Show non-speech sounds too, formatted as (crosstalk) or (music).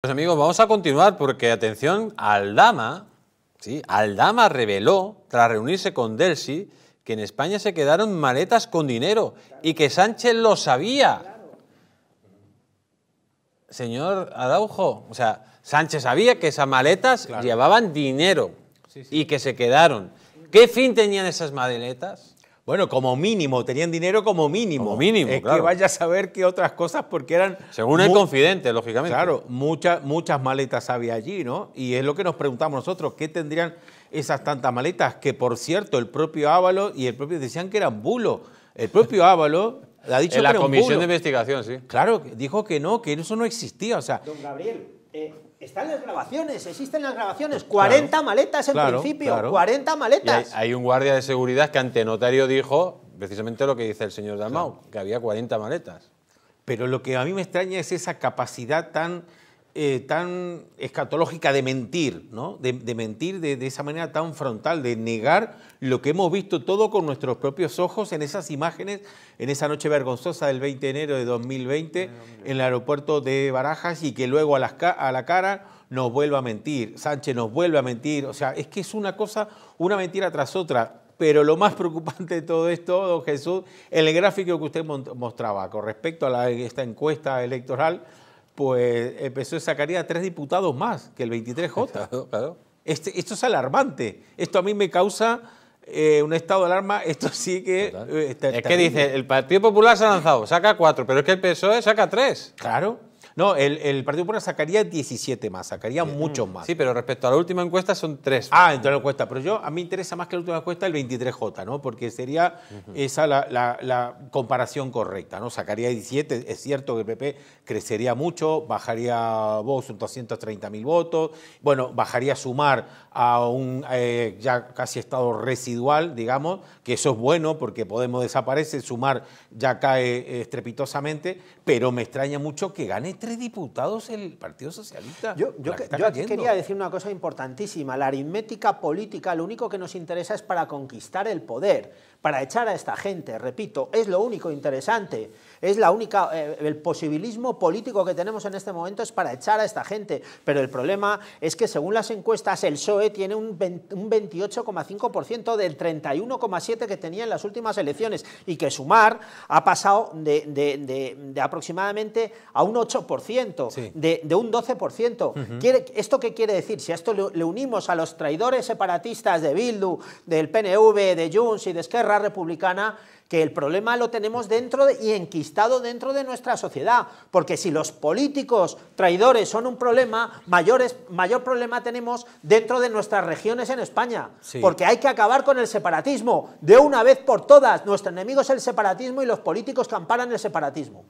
Pues amigos, vamos a continuar porque, atención, Aldama, ¿sí? Aldama reveló, tras reunirse con Delcy, que en España se quedaron maletas con dinero y que Sánchez lo sabía. Señor Araujo, o sea, Sánchez sabía que esas maletas llevaban dinero y que se quedaron. ¿Qué fin tenían esas maletas? Bueno, como mínimo, tenían dinero como mínimo. mínimo, que vaya a saber qué otras cosas, porque eran... Según el confidente, lógicamente. Claro, muchas, muchas maletas había allí, ¿no? Y es lo que nos preguntamos nosotros, ¿qué tendrían esas tantas maletas? Que, por cierto, el propio Ávalo y el propio decían que eran bulo, El propio Ávalo ha dicho la comisión de investigación, sí. Claro, dijo que no, que eso no existía, o sea... Don Gabriel. Eh, están las grabaciones, existen las grabaciones, 40 maletas en principio, 40 maletas. hay, hay, un guardia de seguridad que ante notario dijo precisamente lo que dice el señor Dalmau, que había 40 maletas. Pero lo que a mí me extraña es esa capacidad tan eh, tan escatológica de mentir, ¿no? de, mentir de, esa manera tan frontal, de negar lo que hemos visto todo con nuestros propios ojos en esas imágenes, en esa noche vergonzosa del 20 de enero de 2020 en el aeropuerto de Barajas y que luego a, la cara nos vuelva a mentir, Sánchez nos vuelve a mentir, o sea, es que es una cosa, una mentira tras otra. Pero lo más preocupante de todo esto, don Jesús, el gráfico que usted mostraba con respecto a esta encuesta electoral, pues el PSOE sacaría tres diputados más que el 23J. (laughs) Este, esto es alarmante. Esto a mí me causa eh, un estado de alarma. Esto sí que... Eh, es que dice, el Partido Popular se ha lanzado, saca cuatro, pero es que el PSOE saca tres. Claro. No, el, Partido Popular sacaría 17 más, sacaría muchos más. Sí, pero respecto a la última encuesta son 3. Ah, entonces la encuesta. Pero yo, a mí me interesa más que la última encuesta el 23J, ¿no? Porque sería esa la, comparación correcta, ¿no? Sacaría 17. Es cierto que el PP crecería mucho, bajaría vos 230 mil votos. Bueno, bajaría sumar a un eh, ya casi estado residual, digamos, que eso es bueno porque Podemos desaparecer sumar ya cae eh, estrepitosamente, pero me extraña mucho que gane 3 diputados el Partido Socialista. Yo, quería decir una cosa importantísima. La aritmética política lo único que nos interesa es para conquistar el poder, para echar a esta gente, repito, es lo único interesante. Es la única, eh, el posibilismo político que tenemos en este momento es para echar a esta gente. Pero el problema es que según las encuestas el PSOE tiene un, 28,5% del 31,7% que tenía en las últimas elecciones y que sumar ha pasado de aproximadamente a un 8% de, un 12%. ¿Esto qué quiere decir? Si a esto le, unimos a los traidores separatistas de Bildu, del PNV, de Junts y de Esquerra Republicana, que el problema lo tenemos dentro y enquistado dentro de nuestra sociedad, porque si los políticos traidores son un problema, mayor problema tenemos dentro de nuestras regiones en España, porque hay que acabar con el separatismo de una vez por todas. Nuestro enemigo es el separatismo y los políticos que amparan el separatismo.